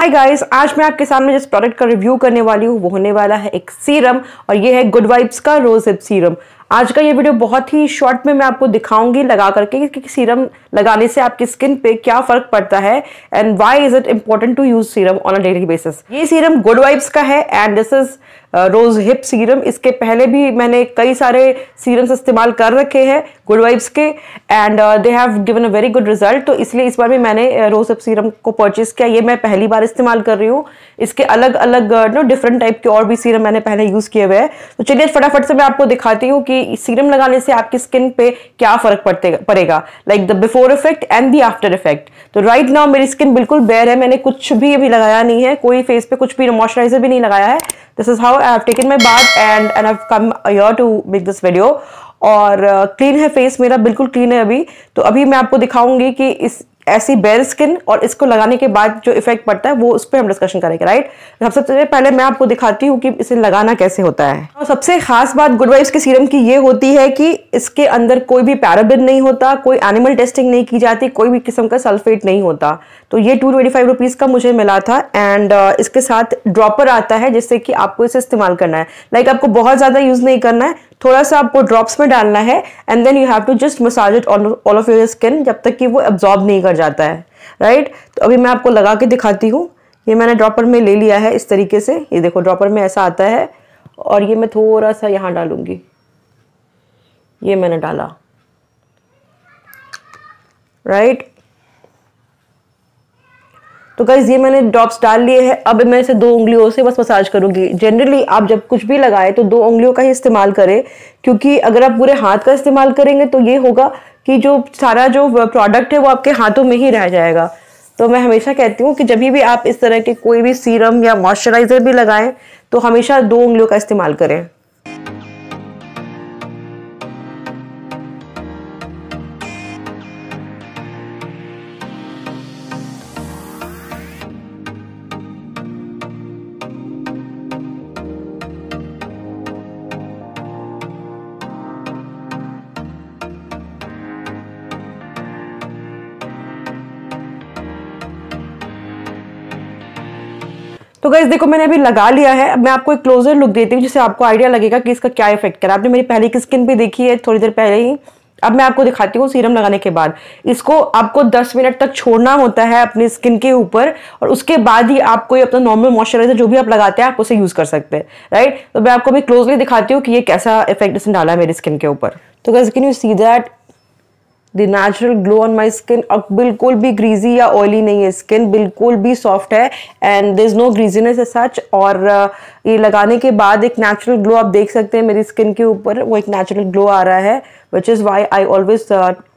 hi guys आज मैं आपके सामने जिस प्रोडक्ट का रिव्यू करने वाली हूँ वो होने वाला है एक सीरम और ये है गुड वाइब्स का रोज हिप सीरम आज का ये वीडियो बहुत ही शॉर्ट में मैं आपको दिखाऊंगी लगा करके कि सीरम लगाने से आपकी स्किन पे क्या फर्क पड़ता है and why is it important to use serum on a daily basis ये सीरम गुड वाइब्स का है and this is rose hip serum इसके पहले भी मैंने कई सारे सीरम्स इस्तेमाल कर रखे हैं गुड वाइब्स के and they have given a very good result तो इसलिए इस बार भी मैंने रोज़ हिप सीरम को परचेज़ किया ये मैं पहली बार इस्तेमाल कर रही हूँ इसके अलग अलग नो डिफरेंट टाइप के और भी सीरम मैंने पहले यूज़ किए हुए हैं तो चलिए फटाफट से मैं आपको दिखाती हूँ कि सीरम लगाने से आपकी स्किन पे क्या फ़र्क पड़ते पड़ेगा like the before effect and the after effect तो राइट नाउ मेरी स्किन बिल्कुल बेयर है मैंने कुछ भी अभी लगाया नहीं है कोई फेस पे कुछ भी मॉइस्चराइजर भी नहीं लगाया है this is how I have taken my bath and and I come your to make this video और क्लीन uh, है फेस मेरा बिल्कुल क्लीन है अभी तो अभी मैं आपको दिखाऊंगी कि इस ऐसी बेर स्किन और इसको लगाने के बाद जो इफेक्ट पड़ता है वो उस पर हम डिस्कशन करेंगे राइट तो सबसे पहले मैं आपको दिखाती हूँ कि इसे लगाना कैसे होता है और सबसे खास बात गुड वाइब्स के सीरम की ये होती है कि इसके अंदर कोई भी पैराबिन नहीं होता कोई एनिमल टेस्टिंग नहीं की जाती कोई भी किस्म का सल्फेट नहीं होता तो ये टू ट्वेंटी का मुझे मिला था एंड uh, इसके साथ ड्रॉपर आता है जिससे कि आपको इसे इस्तेमाल करना है लाइक like, आपको बहुत ज़्यादा यूज़ नहीं करना है थोड़ा सा आपको ड्रॉप्स में डालना है and then you have to just massage it all of your skin जब तक कि वो एब्जॉर्ब नहीं कर कर जाता है राइट तो अभी मैं आपको लगा के दिखाती हूँ ये मैंने ड्रॉपर में ले लिया है इस तरीके से ये देखो ड्रॉपर में ऐसा आता है और ये मैं थोड़ा सा यहाँ डालूंगी ये मैंने डाला राइट तो गाइज ये मैंने ड्रॉप्स डाल लिए हैं अब मैं इसे दो उंगलियों से बस मसाज करूंगी जनरली आप जब कुछ भी लगाए तो दो उंगलियों का ही इस्तेमाल करें क्योंकि अगर आप पूरे हाथ का इस्तेमाल करेंगे तो ये होगा कि जो सारा जो प्रोडक्ट है वो आपके हाथों में ही रह जाएगा तो मैं हमेशा कहती हूँ कि जब भी आप इस तरह के कोई भी सीरम या मॉइस्चराइज़र भी लगाएं तो हमेशा दो उंगलियों का इस्तेमाल करें तो गैस देखो मैंने अभी लगा लिया है मैं आपको एक क्लोजर लुक देती हूँ जिससे आपको आइडिया लगेगा कि इसका क्या इफेक्ट करा आपने मेरी पहले की स्किन भी देखी है थोड़ी देर पहले ही अब मैं आपको दिखाती हूँ सीरम लगाने के बाद इसको आपको 10 मिनट तक छोड़ना होता है अपनी स्किन के ऊपर और उसके बाद ही आप कोई अपना नॉर्मल मॉइस्चराइजर जो भी आप लगाते हैं आप उसे यूज़ कर सकते हैं राइट तो मैं आपको भी क्लोजली दिखाती हूँ कि ये कैसा इफेक्ट इसने डाला है मेरी स्किन के ऊपर तो guys can you see that the natural glow on my skin अब बिल्कुल भी ग्रीजी या ऑयली नहीं है स्किन बिल्कुल भी सॉफ्ट है and there is no greasiness as such और uh, ये लगाने के बाद एक नेचुरल ग्लो आप देख सकते हैं मेरी स्किन के ऊपर वो एक नेचुरल ग्लो आ रहा है which is why I always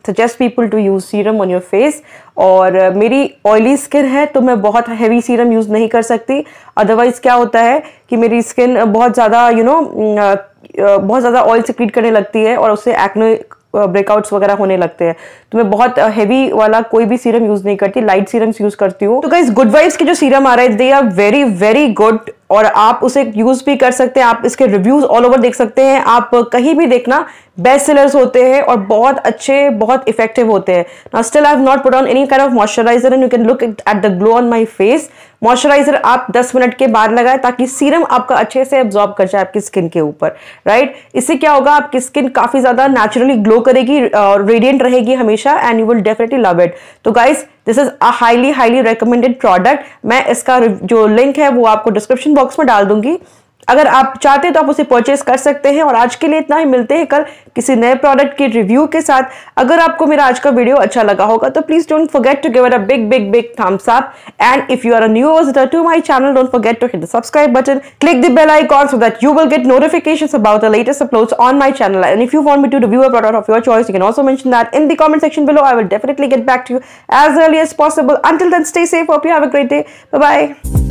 suggest people to use serum on your face और uh, मेरी ऑयली स्किन है तो मैं बहुत हैवी सीरम यूज़ नहीं कर सकती अदरवाइज़ क्या होता है कि मेरी स्किन बहुत ज़्यादा यू नो mm, uh, बहुत ज़्यादा ऑयल सिक्रीट करने लगती है और उससे एक्नो ब्रेकआउट्स वगैरह होने लगते हैं तो मैं बहुत हैवी वाला कोई भी सीरम यूज नहीं करती लाइट सीरम यूज करती हूँ तो गाइज गुड वाइफ्स के जो सीरम आ रहा है they are very very good और आप उसे यूज भी कर सकते हैं आप इसके रिव्यूज ऑल ओवर देख सकते हैं आप कहीं भी देखना बेस्ट सेलर्स होते हैं और बहुत अच्छे बहुत इफेक्टिव होते हैं ना still I have not put on any kind of moisturiser and you can look at the glow on my face moisturiser आप 10 मिनट के बाद लगाएं ताकि सीरम आपका अच्छे से एब्जॉर्ब कर जाए आपकी स्किन के ऊपर राइट इससे क्या होगा आपकी स्किन काफ़ी ज़्यादा नेचुरली ग्लो करेगी और रेडियंट रहेगी हमेशा हमेशा and you will definitely love it तो guys this is a highly highly recommended product मैं इसका जो लिंक है वो आपको डिस्क्रिप्शन बॉक्स में डाल दूंगी अगर आप चाहते हैं तो आप उसे परचेस कर सकते हैं और आज के लिए इतना ही मिलते हैं कल किसी नए प्रोडक्ट के रिव्यू के साथ अगर आपको मेरा आज का वीडियो अच्छा लगा होगा तो please don't forget to give a big big big thumbs up and if you are a new visitor to my channel don't forget to hit the subscribe button click the bell icon so that you will get notification about the latest uploads on my channel and if you want to review product of your choice you can also mention that in the comment section below I will definitely get back to you as early as possible until then stay safe of you have a great day bye